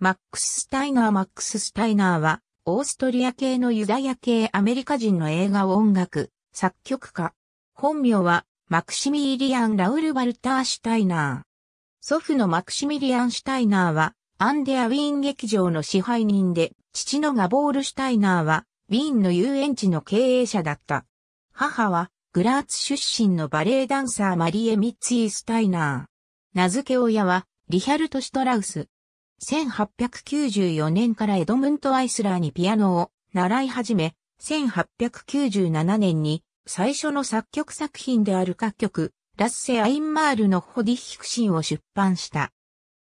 マックス・スタイナーマックス・スタイナーは、オーストリア系のユダヤ系アメリカ人の映画音楽、作曲家。本名は、マクシミリアン・ラウル・バルター・シュタイナー。祖父のマクシミリアン・シュタイナーは、アンデア・ウィーン劇場の支配人で、父のガボール・シュタイナーは、ウィーンの遊園地の経営者だった。母は、グラーツ出身のバレエダンサーマリエ・ミッツィ・スタイナー。名付け親は、リヒャルト・シュトラウス。1894年からエドムント・アイスラーにピアノを習い始め、1897年に最初の作曲作品である各曲、ラッセ・アインマールのホディヒクシンを出版した。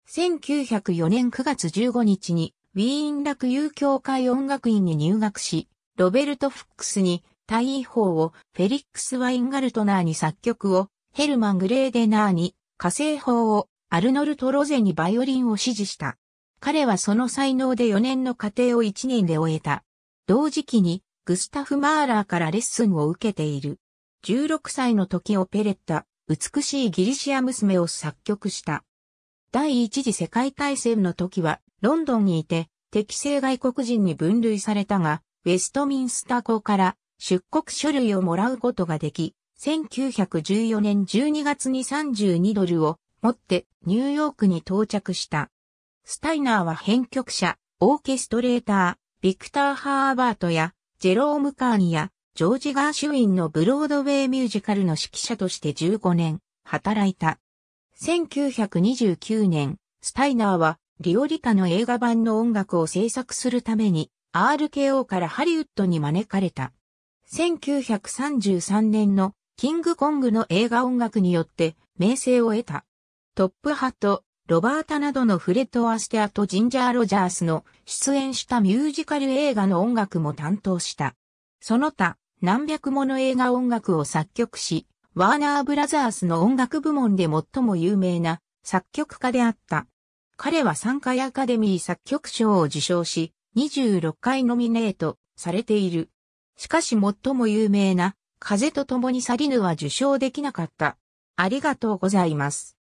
1904年9月15日にウィーン楽友協会音楽院に入学し、ロベルト・フックスに大位法をフェリックス・ワインガルトナーに作曲を、ヘルマン・グレーデナーに火星法をアルノルト・ロゼにバイオリンを指示した。彼はその才能で4年の過程を1年で終えた。同時期に、グスタフ・マーラーからレッスンを受けている。16歳の時オペレッタ、美しいギリシア娘を作曲した。第一次世界大戦の時は、ロンドンにいて、適正外国人に分類されたが、ウェストミンスター校から出国書類をもらうことができ、1914年12月に32ドルを持ってニューヨークに到着した。スタイナーは編曲者、オーケストレーター、ビクター・ハーバートや、ジェローム・カーニや、ジョージ・ガーシュウィンのブロードウェイミュージカルの指揮者として15年、働いた。1929年、スタイナーは、リオリカの映画版の音楽を制作するために、RKO からハリウッドに招かれた。1933年のキングコングの映画音楽によって名声を得た。トップハット、ロバータなどのフレット・アステアとジンジャー・ロジャースの出演したミュージカル映画の音楽も担当した。その他、何百もの映画音楽を作曲し、ワーナー・ブラザースの音楽部門で最も有名な作曲家であった。彼は3回アカデミー作曲賞を受賞し、26回ノミネートされている。しかし最も有名な、風と共に去りぬは受賞できなかった。ありがとうございます。